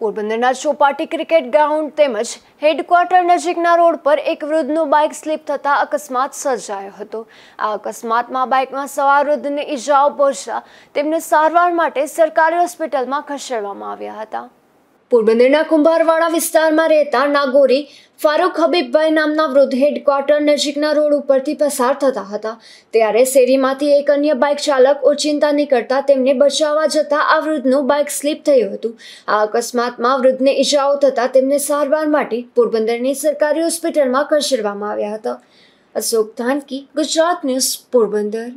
પોરબંદરના Chowpatty cricket ground તેમજ headquarter નજીકના રોડ પર એક વૃદ્ધનો બાઇક સ્લીપ થતાં અકસ્માત સર્જાયો હતો આ અકસ્માતમાં બાઇકમાં સવાર વૃદ્ધને ઈજાઓ પહોંચતા તેમને સારવાર માટે સરકારી હોસ્પિટલમાં ખસેડવામાં આવ્યા હતા પોરબંદરના કુંભારવાડા વિસ્તારમાં રહેતા નાગોરી ફારૂક હબીબભાઈ નામના વૃદ્ધ હેડક્વાર્ટર નજીકના રોડ ઉપરથી પસાર થતા હતા ત્યારે શેરીમાંથી એક અન્ય બાઇક ચાલક ઓચિંતા નીકળતા તેમને બચાવવા જતાં આ વૃદ્ધનું બાઇક સ્લીપ થયું હતું આ અકસ્માતમાં વૃદ્ધને ઈજાઓ થતાં તેમને સારવાર માટે પોરબંદરની સરકારી હોસ્પિટલમાં ખસેડવામાં આવ્યા હતા અશોક ધાનકી ગુજરાત ન્યૂઝ પોરબંદર